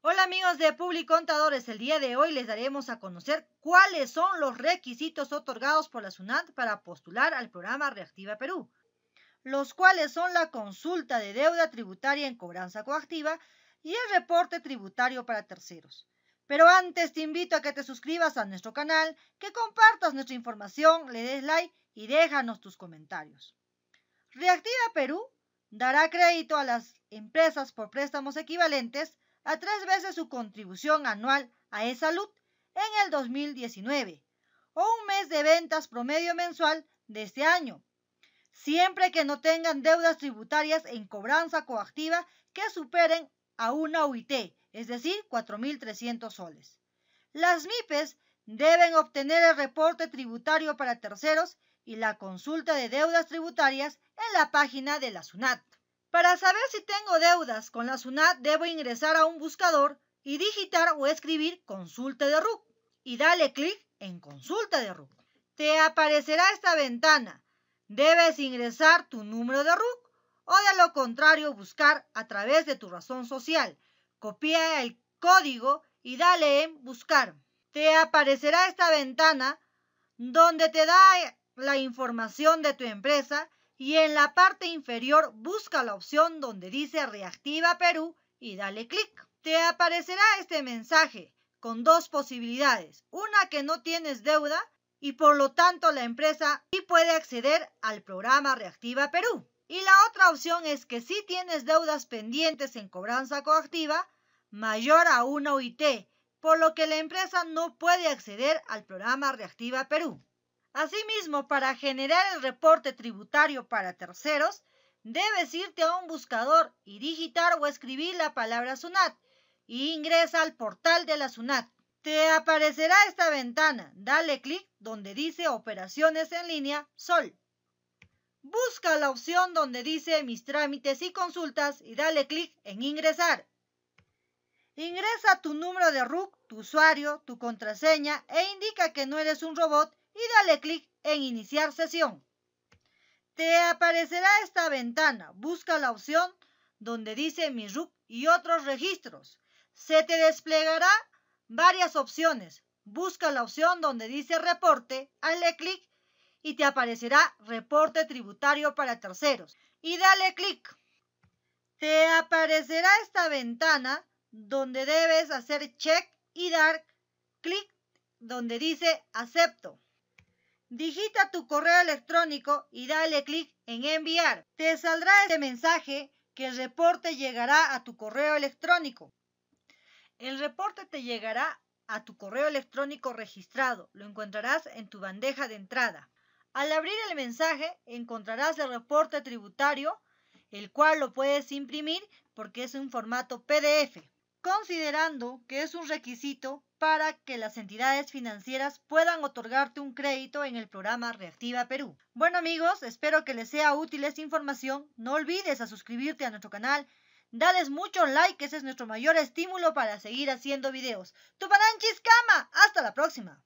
Hola amigos de Contadores, el día de hoy les daremos a conocer cuáles son los requisitos otorgados por la SUNAT para postular al programa Reactiva Perú, los cuales son la consulta de deuda tributaria en cobranza coactiva y el reporte tributario para terceros. Pero antes te invito a que te suscribas a nuestro canal, que compartas nuestra información, le des like y déjanos tus comentarios. Reactiva Perú dará crédito a las empresas por préstamos equivalentes a tres veces su contribución anual a e-salud en el 2019 o un mes de ventas promedio mensual de este año, siempre que no tengan deudas tributarias en cobranza coactiva que superen a una UIT, es decir, 4.300 soles. Las MIPES deben obtener el reporte tributario para terceros y la consulta de deudas tributarias en la página de la SUNAT. Para saber si tengo deudas con la SUNAT, debo ingresar a un buscador y digitar o escribir consulta de RUC y dale clic en consulta de RUC. Te aparecerá esta ventana. Debes ingresar tu número de RUC o de lo contrario buscar a través de tu razón social. Copia el código y dale en buscar. Te aparecerá esta ventana donde te da la información de tu empresa y en la parte inferior busca la opción donde dice Reactiva Perú y dale clic. Te aparecerá este mensaje con dos posibilidades. Una que no tienes deuda y por lo tanto la empresa sí puede acceder al programa Reactiva Perú. Y la otra opción es que sí tienes deudas pendientes en cobranza coactiva mayor a una UIT, por lo que la empresa no puede acceder al programa Reactiva Perú. Asimismo, para generar el reporte tributario para terceros, debes irte a un buscador y digitar o escribir la palabra SUNAT e ingresa al portal de la SUNAT. Te aparecerá esta ventana. Dale clic donde dice Operaciones en línea Sol. Busca la opción donde dice Mis trámites y consultas y dale clic en Ingresar. Ingresa tu número de RUC, tu usuario, tu contraseña e indica que no eres un robot y dale clic en Iniciar sesión. Te aparecerá esta ventana. Busca la opción donde dice Mi RUC y otros registros. Se te desplegará varias opciones. Busca la opción donde dice Reporte, hazle clic y te aparecerá Reporte tributario para terceros. Y dale clic. Te aparecerá esta ventana donde debes hacer check y dar clic donde dice acepto. Digita tu correo electrónico y dale clic en enviar. Te saldrá este mensaje que el reporte llegará a tu correo electrónico. El reporte te llegará a tu correo electrónico registrado. Lo encontrarás en tu bandeja de entrada. Al abrir el mensaje encontrarás el reporte tributario, el cual lo puedes imprimir porque es un formato PDF. Considerando que es un requisito, para que las entidades financieras puedan otorgarte un crédito en el programa Reactiva Perú. Bueno amigos, espero que les sea útil esta información. No olvides a suscribirte a nuestro canal. Dales muchos like, ese es nuestro mayor estímulo para seguir haciendo videos. Tu cama. hasta la próxima.